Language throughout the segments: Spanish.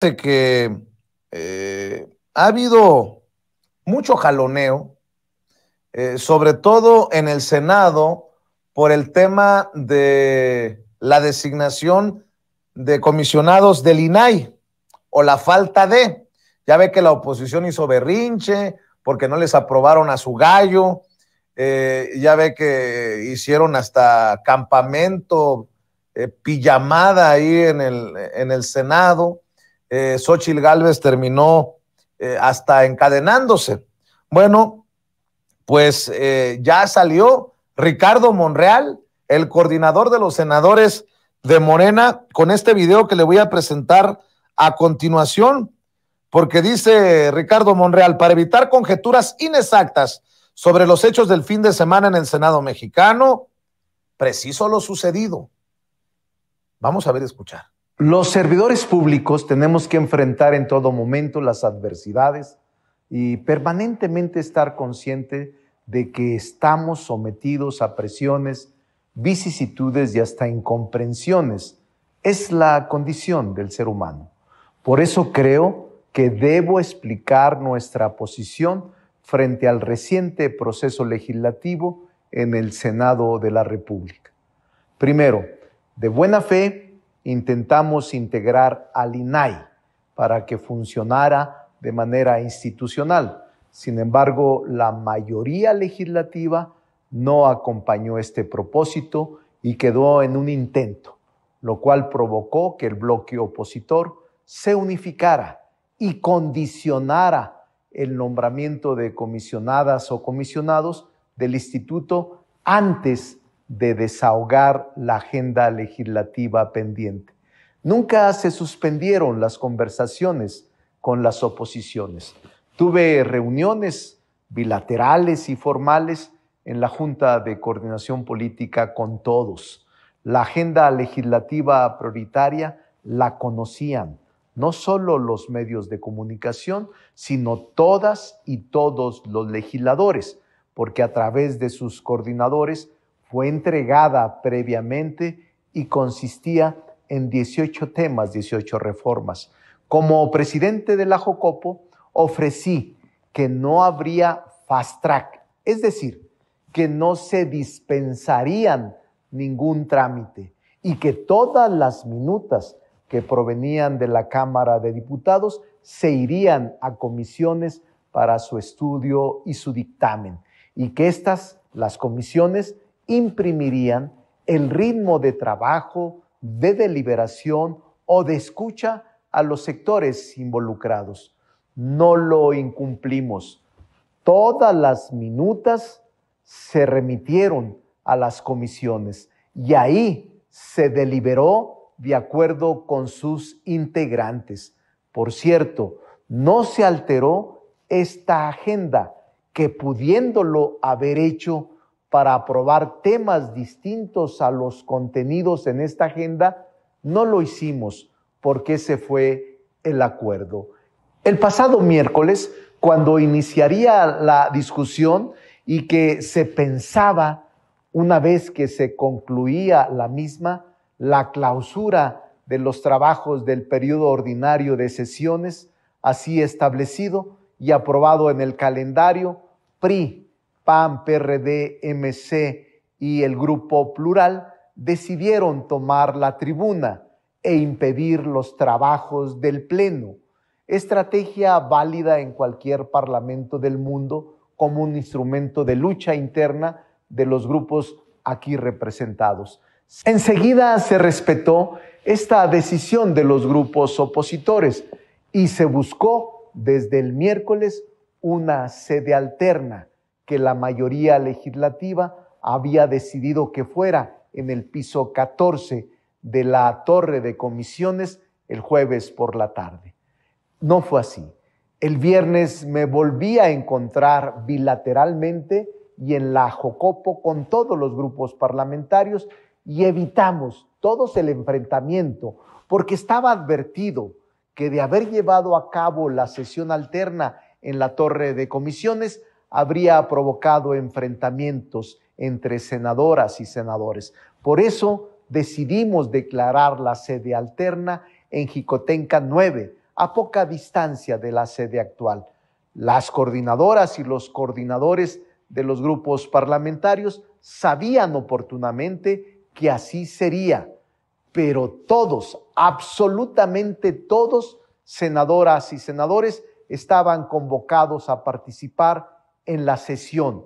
que eh, ha habido mucho jaloneo, eh, sobre todo en el Senado, por el tema de la designación de comisionados del INAI o la falta de. Ya ve que la oposición hizo berrinche porque no les aprobaron a su gallo. Eh, ya ve que hicieron hasta campamento, pijamada ahí en el, en el Senado eh, Xochitl Galvez terminó eh, hasta encadenándose. Bueno, pues eh, ya salió Ricardo Monreal, el coordinador de los senadores de Morena, con este video que le voy a presentar a continuación, porque dice Ricardo Monreal, para evitar conjeturas inexactas sobre los hechos del fin de semana en el Senado mexicano, preciso lo sucedido. Vamos a ver, escuchar. Los servidores públicos tenemos que enfrentar en todo momento las adversidades y permanentemente estar consciente de que estamos sometidos a presiones, vicisitudes y hasta incomprensiones. Es la condición del ser humano. Por eso creo que debo explicar nuestra posición frente al reciente proceso legislativo en el Senado de la República. Primero, de buena fe, intentamos integrar al INAI para que funcionara de manera institucional. Sin embargo, la mayoría legislativa no acompañó este propósito y quedó en un intento, lo cual provocó que el bloque opositor se unificara y condicionara el nombramiento de comisionadas o comisionados del instituto antes de desahogar la agenda legislativa pendiente. Nunca se suspendieron las conversaciones con las oposiciones. Tuve reuniones bilaterales y formales en la Junta de Coordinación Política con todos. La agenda legislativa prioritaria la conocían no solo los medios de comunicación, sino todas y todos los legisladores, porque a través de sus coordinadores fue entregada previamente y consistía en 18 temas, 18 reformas. Como presidente de la Jocopo, ofrecí que no habría fast track, es decir, que no se dispensarían ningún trámite y que todas las minutas que provenían de la Cámara de Diputados se irían a comisiones para su estudio y su dictamen y que estas, las comisiones, imprimirían el ritmo de trabajo, de deliberación o de escucha a los sectores involucrados. No lo incumplimos. Todas las minutas se remitieron a las comisiones y ahí se deliberó de acuerdo con sus integrantes. Por cierto, no se alteró esta agenda que pudiéndolo haber hecho para aprobar temas distintos a los contenidos en esta agenda, no lo hicimos porque se fue el acuerdo. El pasado miércoles, cuando iniciaría la discusión y que se pensaba, una vez que se concluía la misma, la clausura de los trabajos del periodo ordinario de sesiones, así establecido y aprobado en el calendario, PRI, PAN, PRD, MC y el Grupo Plural decidieron tomar la tribuna e impedir los trabajos del Pleno, estrategia válida en cualquier parlamento del mundo como un instrumento de lucha interna de los grupos aquí representados. Enseguida se respetó esta decisión de los grupos opositores y se buscó desde el miércoles una sede alterna que la mayoría legislativa había decidido que fuera en el piso 14 de la torre de comisiones el jueves por la tarde. No fue así. El viernes me volví a encontrar bilateralmente y en la Jocopo con todos los grupos parlamentarios y evitamos todos el enfrentamiento, porque estaba advertido que de haber llevado a cabo la sesión alterna en la torre de comisiones, habría provocado enfrentamientos entre senadoras y senadores. Por eso decidimos declarar la sede alterna en Jicotenca 9, a poca distancia de la sede actual. Las coordinadoras y los coordinadores de los grupos parlamentarios sabían oportunamente que así sería, pero todos, absolutamente todos, senadoras y senadores, estaban convocados a participar en la sesión.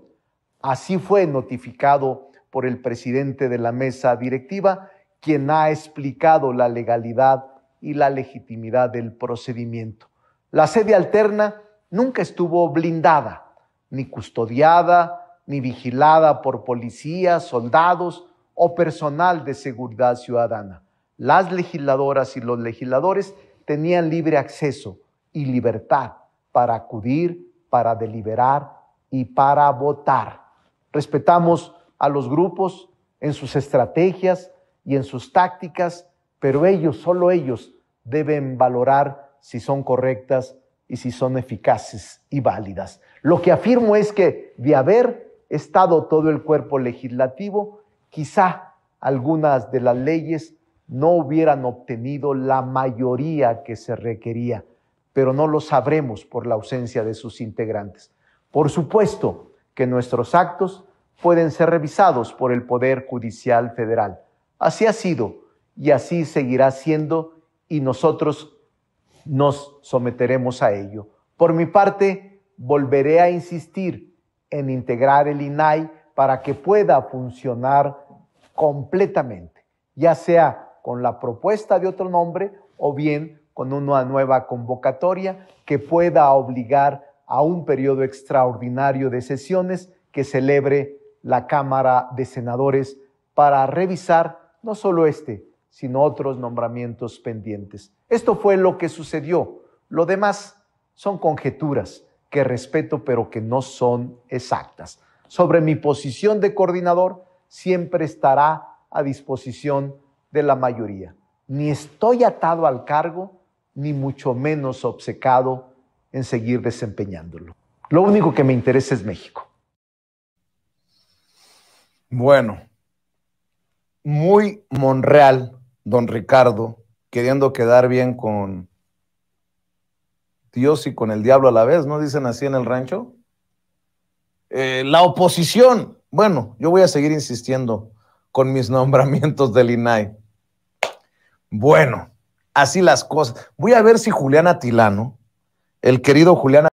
Así fue notificado por el presidente de la mesa directiva, quien ha explicado la legalidad y la legitimidad del procedimiento. La sede alterna nunca estuvo blindada, ni custodiada, ni vigilada por policías, soldados o personal de seguridad ciudadana. Las legisladoras y los legisladores tenían libre acceso y libertad para acudir, para deliberar y para votar. Respetamos a los grupos en sus estrategias y en sus tácticas, pero ellos, solo ellos, deben valorar si son correctas y si son eficaces y válidas. Lo que afirmo es que de haber estado todo el cuerpo legislativo, quizá algunas de las leyes no hubieran obtenido la mayoría que se requería, pero no lo sabremos por la ausencia de sus integrantes. Por supuesto que nuestros actos pueden ser revisados por el Poder Judicial Federal. Así ha sido y así seguirá siendo y nosotros nos someteremos a ello. Por mi parte, volveré a insistir en integrar el INAI para que pueda funcionar completamente, ya sea con la propuesta de otro nombre o bien con una nueva convocatoria que pueda obligar a un periodo extraordinario de sesiones que celebre la Cámara de Senadores para revisar no solo este, sino otros nombramientos pendientes. Esto fue lo que sucedió. Lo demás son conjeturas que respeto, pero que no son exactas. Sobre mi posición de coordinador, siempre estará a disposición de la mayoría. Ni estoy atado al cargo, ni mucho menos obcecado en seguir desempeñándolo. Lo único que me interesa es México. Bueno, muy Monreal, don Ricardo, queriendo quedar bien con Dios y con el diablo a la vez, ¿no? Dicen así en el rancho. Eh, la oposición, bueno, yo voy a seguir insistiendo con mis nombramientos del INAI. Bueno, así las cosas. Voy a ver si Juliana Tilano el querido Julián